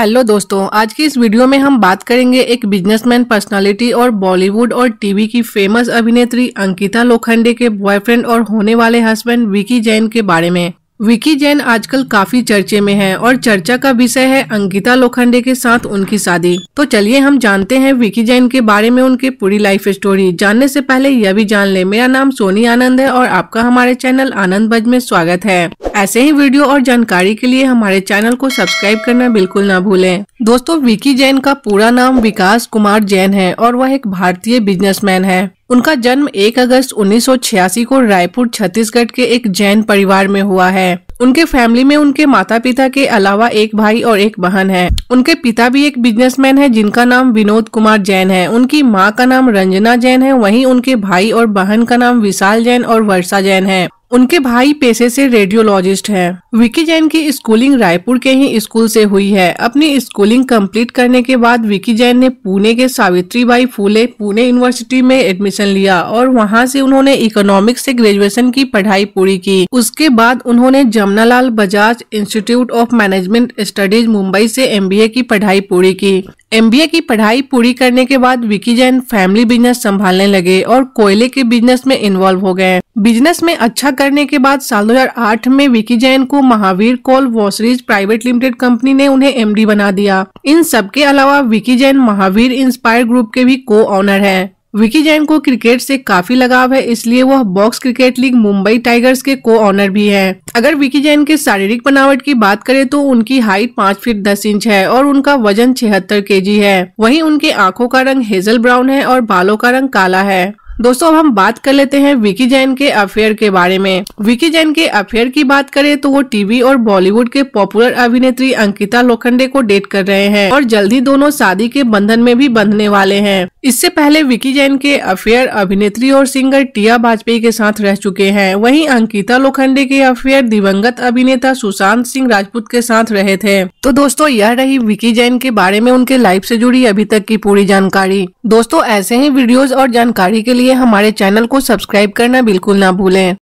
Hello दोस्तों आज की इस वीडियो में हम बात करेंगे एक बिजनेसमैन पर्सनालिटी और बॉलीवुड और टीवी की फेमस अभिनेत्री अंकिता लोखंडे के बॉयफ्रेंड और होने वाले हस्बैंड विकी जैन के बारे में विकी जैन आजकल काफी चर्चे में है और चर्चा का विषय है अंकिता लोखंडे के साथ उनकी शादी तो चलिए हम जानते हैं विकी जैन के बारे में उनकी पूरी लाइफ स्टोरी जानने से पहले यह भी जान ले मेरा नाम सोनी आनंद है और आपका हमारे चैनल आनंद बज में स्वागत है ऐसे ही वीडियो और जानकारी के लिए हमारे चैनल को सब्सक्राइब करना बिल्कुल ना भूलें दोस्तों विकी जैन का पूरा नाम विकास कुमार जैन है और वह एक भारतीय बिजनेसमैन है उनका जन्म 1 अगस्त 1986 को रायपुर छत्तीसगढ़ के एक जैन परिवार में हुआ है उनके फैमिली में उनके माता पिता के अलावा एक भाई और एक बहन है उनके पिता भी एक बिजनेसमैन है जिनका नाम विनोद कुमार जैन है उनकी माँ का नाम रंजना जैन है वहीं उनके भाई और बहन का नाम विशाल जैन और वर्षा जैन है उनके भाई पेशे से रेडियोलॉजिस्ट हैं। विकी जैन की स्कूलिंग रायपुर के ही स्कूल से हुई है अपनी स्कूलिंग कंप्लीट करने के बाद विकी जैन ने पुणे के सावित्रीबाई फूले पुणे यूनिवर्सिटी में एडमिशन लिया और वहां से उन्होंने इकोनॉमिक्स से ग्रेजुएशन की पढ़ाई पूरी की उसके बाद उन्होंने Jamnalal Bajaj institute of management studies Mumbai से एम की पढ़ाई पूरी की एम की पढ़ाई पूरी करने के बाद विकी जैन फैमिली बिजनेस संभालने लगे और कोयले के बिजनेस में इन्वॉल्व हो गए बिजनेस में अच्छा करने के बाद साल 2008 में विकी जैन को Mahavir coal washeries private limited company ने उन्हें एमडी बना दिया इन सब के अलावा विकी जैन महावीर इंस्पायर ग्रुप के भी को ऑनर हैं। विकी जैन को क्रिकेट से काफी लगाव है इसलिए वह box cricket league Mumbai tigers के को ऑनर भी हैं। अगर विकी जैन के शारीरिक बनावट की बात करें तो उनकी हाइट पाँच फीट दस इंच है और उनका वजन छिहत्तर केजी है वहीं उनके आंखों का रंग हेजल ब्राउन है और बालों का रंग काला है दोस्तों अब हम बात कर लेते हैं विकी जैन के अफेयर के बारे में विकी जैन के अफेयर की बात करें तो वो टीवी और बॉलीवुड के पॉपुलर अभिनेत्री अंकिता लोखंडे को डेट कर रहे हैं और जल्दी दोनों शादी के बंधन में भी बंधने वाले हैं इससे पहले विकी जैन के अफेयर अभिनेत्री और सिंगर टिया वाजपेयी के साथ रह चुके हैं वही अंकिता लोखंडे के अफेयर दिवंगत अभिनेता सुशांत सिंह राजपूत के साथ रहे थे तो दोस्तों यह रही विकी जैन के बारे में उनके लाइफ से जुड़ी अभी तक की पूरी जानकारी दोस्तों ऐसे ही वीडियोस और जानकारी के लिए लिए हमारे चैनल को सब्सक्राइब करना बिल्कुल ना भूलें